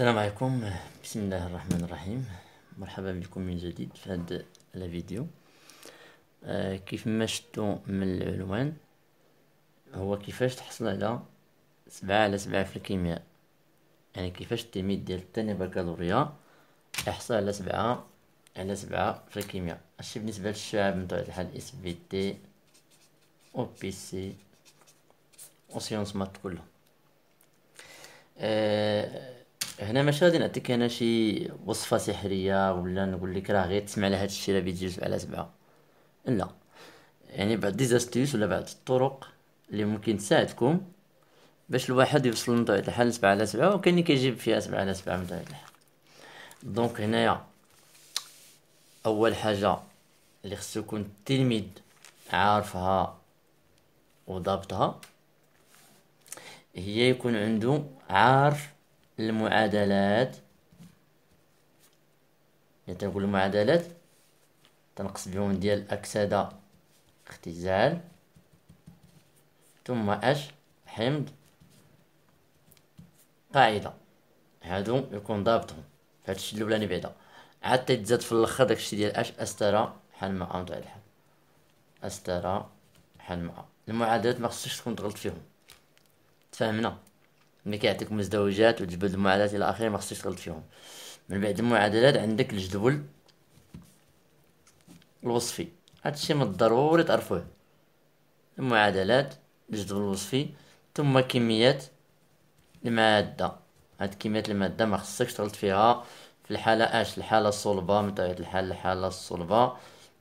السلام عليكم بسم الله الرحمن الرحيم مرحبا بكم من جديد في هذا الفيديو آه كيف ما شفتوا من العنوان هو كيفاش تحصل على سبعة على سبعة في الكيمياء يعني كيفاش التلميذ ديال الثاني بكالوريا يحصل على سبعة على سبعة في الكيمياء هادشي بالنسبة للشعب من طبيعة الحال اس في تي او بي سي سيونس مات كله آه هنا ماشي غادي نعطيك انا شي وصفه سحريه ولا نقول لك راه غير تسمع لهاد الشيء راه بيجي على سبعه لا يعني بعض ديزاستيوس ولا بعض الطرق اللي ممكن تساعدكم باش الواحد يوصل من طريق الحال سبعة على سبعة وكاين اللي كيجيب فيها سبعة على سبعة من طريق الحال دونك هنايا اول حاجه اللي خصو يكون التلميذ عارفها وضابطها هي يكون عنده عارف المعادلات إذا يعني تنقول المعادلات تنقص بهم ديال أكسدة اختزال ثم أش حمض قاعدة هادو يكون ضابطهم فهادشي الأولاني بعدا عاد تيتزاد في الاخر داكشي ديال اش استرا بحال ما على الحال استرا بحال ما المعادلات ما خصكش تكون تغلط فيهم تفاهمنا ملي كيعطيك مزدوجات وجبد المعادلات الى اخره ما خصكش تغلط فيهم من بعد المعادلات عندك الجدول الوصفي هادشي من الضروري تعرفوه المعادلات الجدول الوصفي ثم كميات المادة هاد كميات المادة ما خصكش تغلط فيها في الحالة اش الحالة الصلبة من طبيعة الحال الحالة الصلبة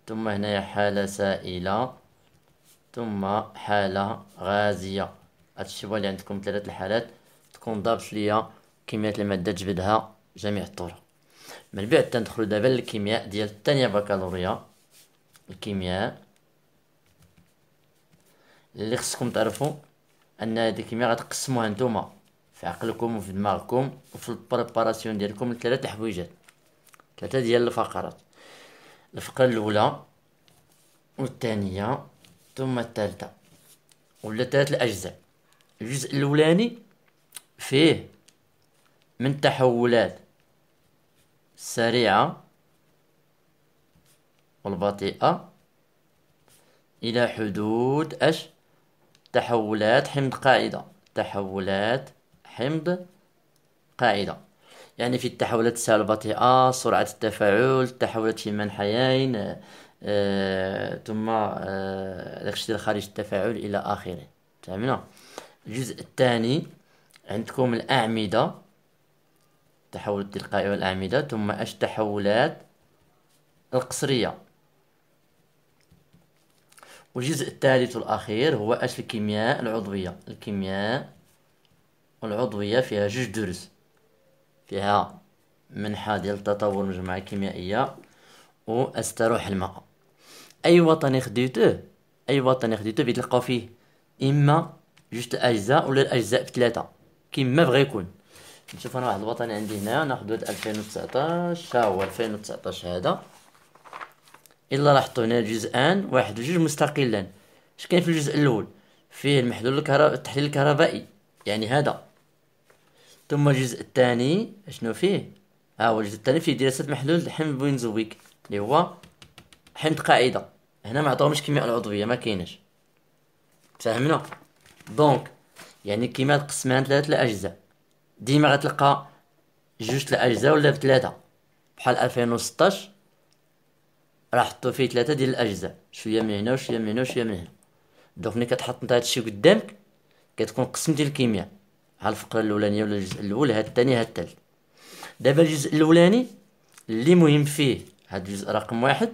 ثم هنايا حالة سائلة ثم حالة غازية هادشي هو اللي عندكم ثلاثة الحالات تكون ضابط ليا كميه الماده تجبدها جميع الطرق من بعد تندخلو دابا للكيمياء ديال الثانيه بكالوريا الكيمياء اللي خصكم تعرفوا ان هذه الكيمياء غتقسموها نتوما في عقلكم وفي دماغكم وفي البريباراسيون ديالكم لثلاث حويجات ثلاثه ديال الفقرات الفقره الاولى والثانيه ثم الثالثه ولا ثلاث الاجزاء الجزء الاولاني فيه من تحولات السريعة والبطيئة إلى حدود أش تحولات حمض قاعدة تحولات حمض قاعدة يعني في التحولات السريعة البطيئة سرعة التفاعل التحولات في منحيين آه، ثم آه، داكشي خارج التفاعل إلى آخره فهمنا الجزء الثاني عندكم الأعمدة التحول التلقائي والأعمدة ثم أش التحولات القصرية والجزء الثالث والأخير هو أش الكيمياء العضوية الكيمياء العضوية فيها جوج دروس فيها منحة ديال التطور المجموعة الكيميائية وأستروح الماء أي وطن خديته أي وطن خديته بتلقاو فيه إما جوج الأجزاء ولا الأجزاء بثلاثة كيما بغا يكون نشوف انا واحد الوطني عندي هنا ناخذ هاد 2019 ها هو 2019 هذا الا لاحظتوا هنا جزءان واحد وجوج مستقلا اش كاين في الجزء الاول فيه المحلول الكهرباء التحليل الكهربائي يعني هذا ثم الجزء الثاني اشنو فيه ها هو الجزء الثاني فيه دراسه محلول حمض بنزويك اللي هو حمض قاعده هنا ما عطاوهمش كيمياء العضويه ما كاينش فهمنا دونك يعني كيما تقسمان ثلاثة الأجزاء ديما غتلقى جوج الأجزاء ولا بثلاثة بحال ألفين وستاش راه حطو فيه ثلاثة ديال الأجزاء شوية من هنا وشوية من هنا وشوية من هنا دونك ملي كتحط نتا هادشي قدامك كتكون قسم ديال الكيمياء ها الفقرة الأولانية ولا الجزء الأول ها التاني ها التالت دابا الجزء الأولاني اللي مهم فيه هاد الجزء رقم واحد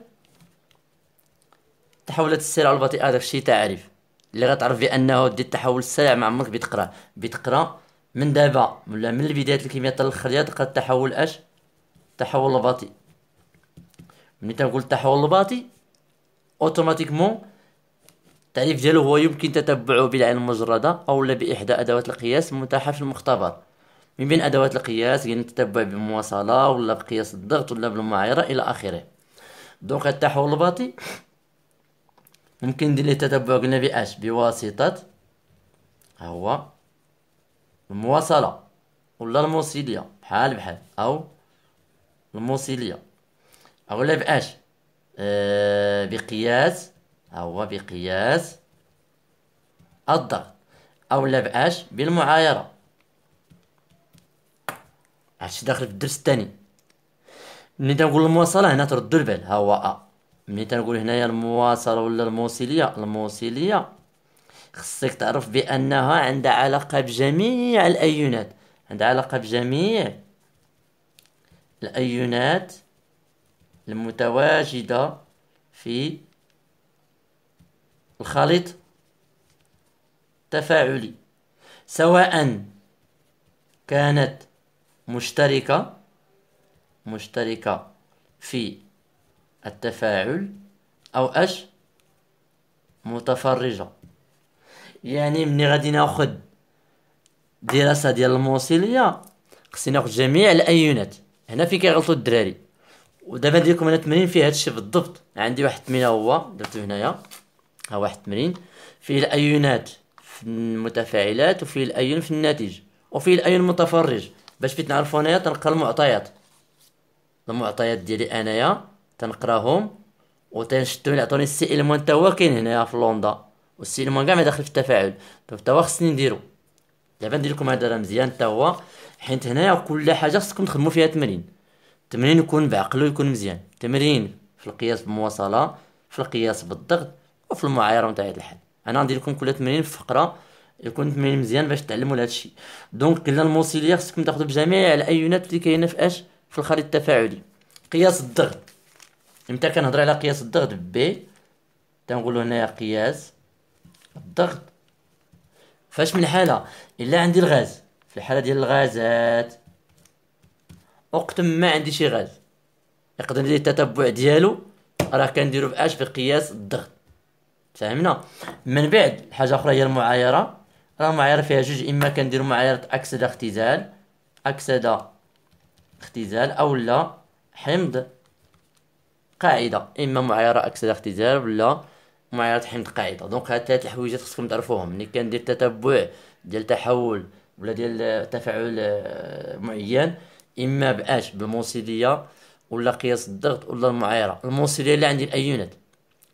تحولت السرعة البطيئة داكشي تعريف اللي غتعرف بانه دير التحول السريع ما عمرك بتقرا بتقرا من دابا ولا من بدايه الكيمياء حتى الاخر ديال تقرا التحول اش التحول الباطي ملي تنقول التحول الباطي اوتوماتيكمون التعريف ديالو هو يمكن تتبعه بالعين المجردة أو بإحدى أدوات القياس المتاحة في المختبر من بين أدوات القياس يعني التتبع بالمواصلة ولا بقياس الضغط ولا بالمعايرة إلى آخره دونك التحول الباطي ممكن ندير ليه تتبع قلنا باش بواسطة ها هو المواصلة ولا الموصلية بحال بحال أو الموصلية أو لا باش آه بقياس ها هو بقياس الضغط أو لا باش بالمعايرة هادشي داخل في الدرس الثاني ملي تنقول المواصلة هنا تردو البال ها هو أ آه. ملي تنقول هنايا المواصله ولا الموصليه الموصليه خصك تعرف بانها عندها علاقه بجميع الايونات عندها علاقه بجميع الايونات المتواجده في الخليط التفاعلي سواء كانت مشتركه مشتركه في التفاعل أو أش متفرجة يعني ملي غادي ناخد دراسة ديال الموصلية خصني ناخد جميع الأيونات هنا فين كيغلطوا الدراري ودابا ندير لكم انا تمرين فيه هادشي بالضبط عندي واحد التمرين هو درتو هنايا ها واحد التمرين فيه الايونات في المتفاعلات وفيه الايون في الناتج وفيه الايون المتفرج باش فين نعرفو انايا تنقى المعطيات المعطيات ديالي انايا تنقراهم وتنشدو عطوني السي المان حتى هو كاين هنايا في لوندا والسي المان كاع ما داخل في التفاعل دونك حتى هو خصني نديرو دابا ندير لكم هذا راه مزيان تا هو حيت هنايا كل حاجه خصكم تخدموا فيها تمرين التمرين يكون بعقلو يكون مزيان تمرين في القياس بالمواصله في القياس بالضغط وفي المعايره نتاع هذا الحال انا غندير لكم كل تمرين في فقره يكون تمرين مزيان باش تعلموا هذا الشيء دونك كلا الموسيليا خصكم تاخذوا بجميع الايونات اللي كاينه في اش في الخريطه التفاعلي قياس الضغط امتى كنهضر على قياس الضغط بي تنقولو هنايا قياس الضغط فاش من حالة الا عندي الغاز في الحالة ديال الغازات وقت ما عندي شي غاز يقدر ندير التتبع ديالو راه كنديرو باش بقياس الضغط فهمنا من بعد حاجه اخرى هي المعايره راه المعايره فيها جوج اما كنديرو معايره اكسده اختزال اكسده اختزال اولا حمض قاعده اما معايره اكسده اختزال ولا معايره حمض قاعده دونك هاد ثلاث الحوايج خصكم تعرفوهم ملي كندير تتبع ديال تحول ولا ديال تفاعل آه، معين اما باش بالموصليه ولا قياس الضغط ولا المعايره الموصليه اللي عندي الايونات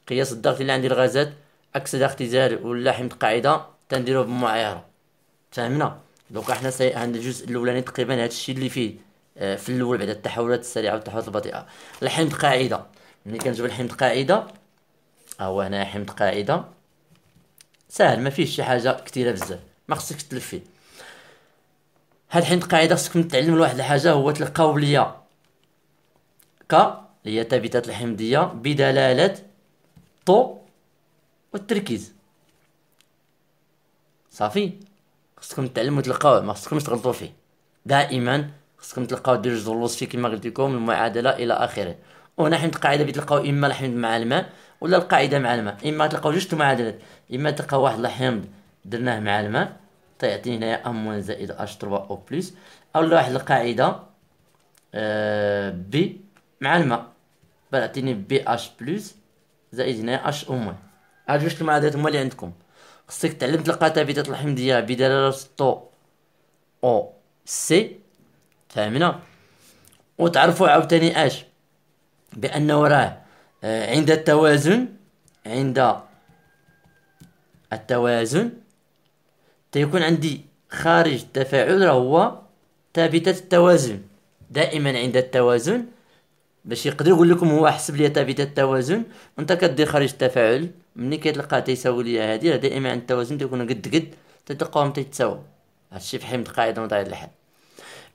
قياس الضغط اللي عندي الغازات اكسده اختزال ولا حمض قاعده تنديروه بمعايره فهمنا دونك حنا عند الجزء الاولاني تقريبا هادشي اللي فيه آه، في الاول بعد التحولات السريعه والتحولات البطيئه الحمض قاعده ملي كنجيب الحمض قاعده ها هو هنا حمض قاعده ساهل ما فيهش شي حاجه كثيره بزاف ما خصكش تلف فيه هاد الحمض قاعده خصكم تتعلموا لواحد الحاجه هو القوليه ك اللي هي ثابتات الحمضيه بدلاله طو والتركيز صافي خصكم تعلموا تلقاوه ما خصكمش تغلطوا فيه دائما خصكم تلقاو دير جوج الوصفي كما قلت لكم المعادله الى اخره وهنا حين القاعده بتلقاو اما الحمض مع الماء ولا القاعده مع الماء اما تلقاو جوج معادلات اما تلقاو واحد الحمض درناه مع الماء تعطيني هنايا ام زائد اش 3 او بلس اولا واحد القاعده آه، بي مع الماء تعطيني بي اش بلس زائد هنايا اش او موان هاد جوج المعادلات هما اللي عندكم خصك تعلم تلقى ثابتة الحمضيه بدلاله طو او سي فاهمنا وتعرفوا عاوتاني اش بانه راه آه، عند التوازن عند التوازن تيكون عندي خارج التفاعل راه هو ثابتة التوازن دائما عند التوازن باش يقدر يقول لكم هو حسب لي ثابتة التوازن وانت كدير خارج التفاعل ملي كتلقى تيساوي ليا هادي دائما عند التوازن تيكون قد قد تتقاوم تيتساوى هادشي في حمض قاعدة مضاعية الحد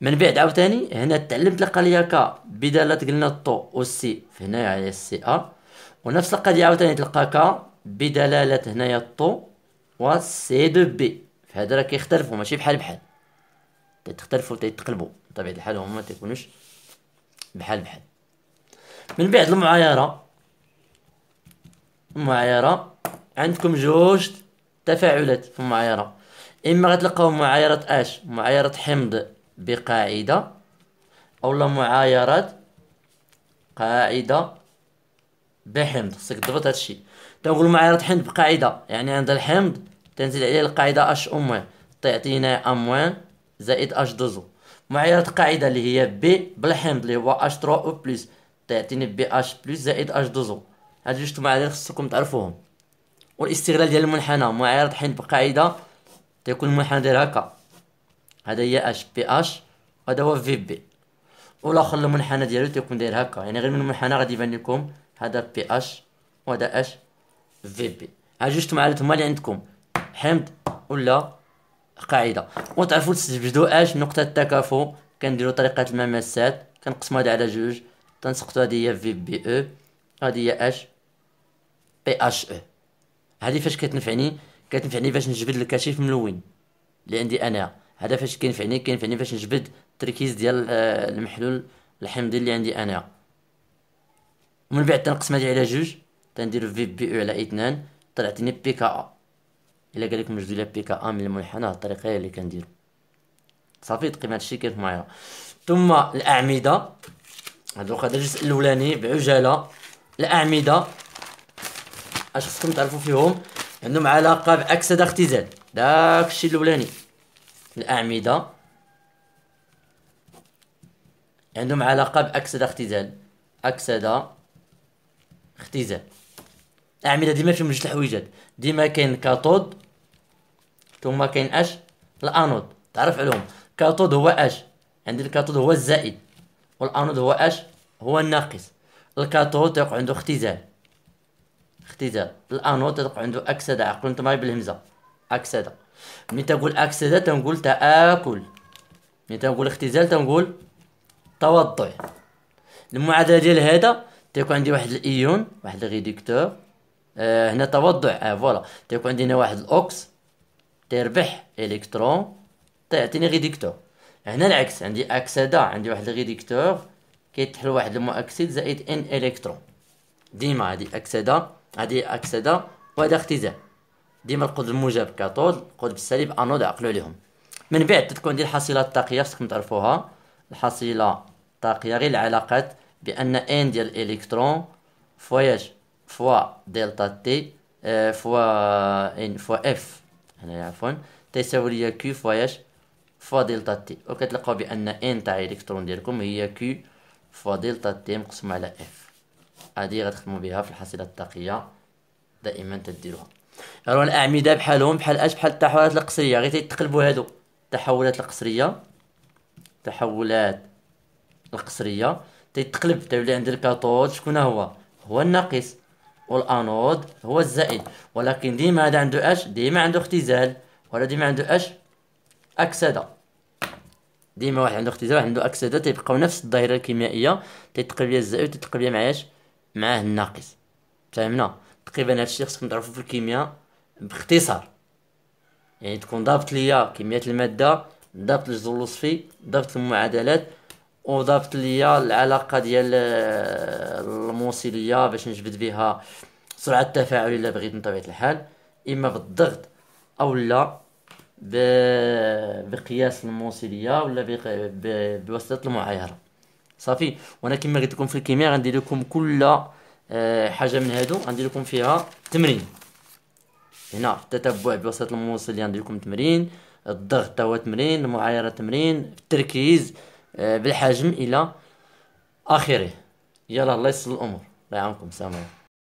من بعد عاوتاني هنا تعلمت ليا كا بداله قلنا الطو السي هنايا هي السي ا ونفس القضيه عاوتاني تلقى كا بدلاله هنايا الطو والسي دو بي فهاد راه كيختلفو ماشي بحال بحال تيتختلفو تيتقلبو بطبيعه الحال هما تيكونوش بحال بحال من بعد المعايره المعايره عندكم جوج تفاعلات في المعايره اما غتلقاو معايره اش معايره حمض بقاعدة أو لا معايرات قاعدة بحمض خصك تضبط هادشي تنقول معايرة حمض بقاعدة يعني عند الحمض تنزيد عليه القاعدة اش أو موان تعطينا أم موان زائد اش دوزو معايرة قاعدة اللي هي بي بالحمض اللي هو اش ترو أو بليس تعطيني بي اش بليس زائد اش دوزو هاد جوج معايير خصكم تعرفوهم والاستغلال ديال المنحنى معايرة حمض بقاعدة تيكون المنحنى داير هكا هذا هي اش بي اش وهذا هو في بي والاخر المنحنى ديالو تيكون داير هكا يعني غير من المنحنى غادي يبان لكم هذا بي اش وهذا اش في بي ها جوج تمارات هما اللي عندكم حمض ولا قاعده وتعرفوا تستجبدوا اش نقطه التكافؤ كنديروا طريقه المماسات كنقسموا هذا على جوج تنسقطوا هذه هي في بي او هذه هي اش بي اش او هذه فاش كتنفعني كتنفعني باش نجبد الكشيف ملون اللي عندي انا هذا فاش كينفعني كينفعني فاش نجبد التركيز ديال آه، المحلول الحمضي اللي عندي انا ومن بعد تنقسم هادي على جوج تندير في بي او على اثنان طلعتني بي كا ا الا قالك نوجدو لها بي كا ا من المنحنى الطريقه اللي كنديرو صافي تقيم تقييم هادشي كيف معايا ثم الاعمده هادوك هذا الجزء الاولاني بعجاله الاعمده اش خصكم تعرفوا فيهم عندهم علاقه باكسده اختزال داكشي الاولاني الأعمدة عندهم علاقة بأكسدة اختزال أكسدة اختزال الأعمدة ديما فيهم جوج الحويجات ديما كاين كاثود ثم كاين اش الانود تعرف عليهم كاثود هو اش عندي الكاثود هو الزائد والانود هو اش هو الناقص الكاثود يقع عنده اختزال اختزال الانود يقع عنده اكسده عقلتم بالهمزه اكسده مي تنقول اكسدا تنقول تآكل مي تنقول اختزال تنقول توضع المعادله ديال هذا تيكون عندي واحد الايون واحد الريديكتور آه هنا توضع اه فوالا تيكون عندي هنا واحد الاوكس تربح الكترون تعطيني ريديكتور هنا العكس عندي اكسده عندي واحد الريديكتور كيتحل واحد المؤكسد زائد ان الكترون ديما هادي اكسده هادي اكسده وهذا اختزال ديما القطب الموجب كاطول القطب السالب انود عقلوا عليهم من بعد تكون ندير الحصيله الطاقيه خصكم تعرفوها الحصيله الطاقيه غير العلاقات بان ان ديال الالكترون فواج فوا دلتا تي آه، فوا ان فوا اف هنايا عفوا تيساوي ليا كيو فواج فوا دلتا تي وكتلقاو بان ان تاع الالكترون ديالكم هي كيو فوا دلتا تي مقسوم على اف هادي غتخدمو بها في الحصيله الطاقيه دائما تديروها راه يعني الاعمده بحالهم بحال اش بحال التحولات القصريه غير تيتقلبوا هادو التحولات القصريه التحولات القصريه تيتقلب تولي عند الكاثود شكون هو هو الناقص والانود هو الزائد ولكن ديما هذا عنده اش ديما عنده اختزال ولا ديما عنده اش اكسده ديما واحد عنده اختزال واحد عنده اكسده تيبقاو نفس الظاهره الكيميائيه تيتقلب ليا الزائد تيتقلب ليا معاش معاه الناقص فهمنا تقريبا الشيء خصكم تعرفوا في الكيمياء باختصار يعني تكون ضابط ليا كميه الماده ضابط الجزء الوصفي ضابط المعادلات وضابط ليا العلاقه ديال آه، الموصليه باش نجبد بها سرعه التفاعل الا بغيت من طبيعه الحال اما بالضغط او لا بقياس الموصليه ولا بواسطه المعايره صافي وانا كما قلت لكم في الكيمياء غندير لكم كل آه، حاجه من هادو غندير لكم فيها تمرين هنا التتبع بوسط الموصل غندير لكم تمرين الضغط هو تمرين المعايره تمرين التركيز آه، بالحجم الى اخره يلا الله يسهل الامور الله يعاونكم السلام عليكم